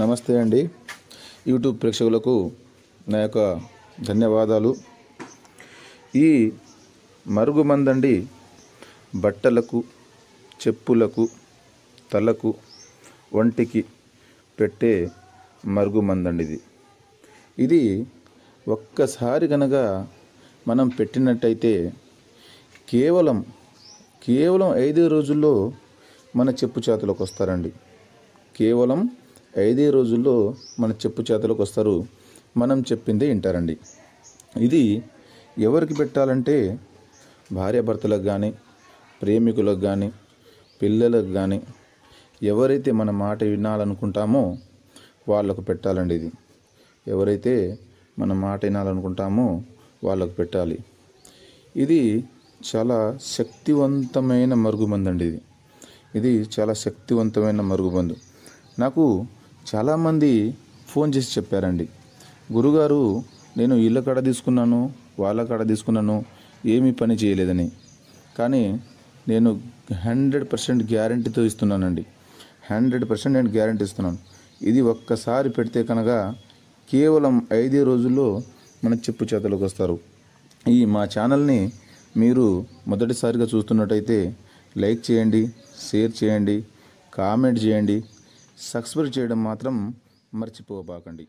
నమస్తే అండి యూట్యూబ్ ప్రేక్షకులకు నా యొక్క ధన్యవాదాలు ఈ మరుగుమందండి బట్టలకు చెప్పులకు తలకు ఒంటికి పెట్టే మరుగుమందండి ఇది ఇది ఒక్కసారి కనుక మనం పెట్టినట్టయితే కేవలం కేవలం ఐదు రోజుల్లో మన చెప్పు చేతులకు వస్తారండి కేవలం ఐదే రోజుల్లో మన చెప్పు చేతలకు వస్తారు మనం చెప్పింది వింటారండి ఇది ఎవరికి పెట్టాలంటే భార్యాభర్తలకు కానీ ప్రేమికులకు కానీ పిల్లలకు కానీ ఎవరైతే మన మాట వినాలనుకుంటామో వాళ్ళకు పెట్టాలండి ఇది ఎవరైతే మన మాట వినాలనుకుంటామో వాళ్ళకు పెట్టాలి ఇది చాలా శక్తివంతమైన మరుగుమందు అండి ఇది ఇది చాలా శక్తివంతమైన మరుగుమందు నాకు చాలామంది ఫోన్ చేసి చెప్పారండి గురుగారు నేను ఇళ్ళ కాడ తీసుకున్నాను వాళ్ళ కాడ తీసుకున్నాను ఏమీ పని చేయలేదని కానీ నేను హండ్రెడ్ పర్సెంట్ గ్యారంటీతో ఇస్తున్నానండి హండ్రెడ్ పర్సెంట్ నేను గ్యారంటీ ఇస్తున్నాను ఇది ఒక్కసారి పెడితే కనుక కేవలం ఐదే రోజుల్లో మన చెప్పు చేతలకు వస్తారు ఈ మా ఛానల్ని మీరు మొదటిసారిగా చూస్తున్నట్టయితే లైక్ చేయండి షేర్ చేయండి కామెంట్ చేయండి సబ్స్క్రైబ్ చేయడం మాత్రం మర్చిపోబాకండి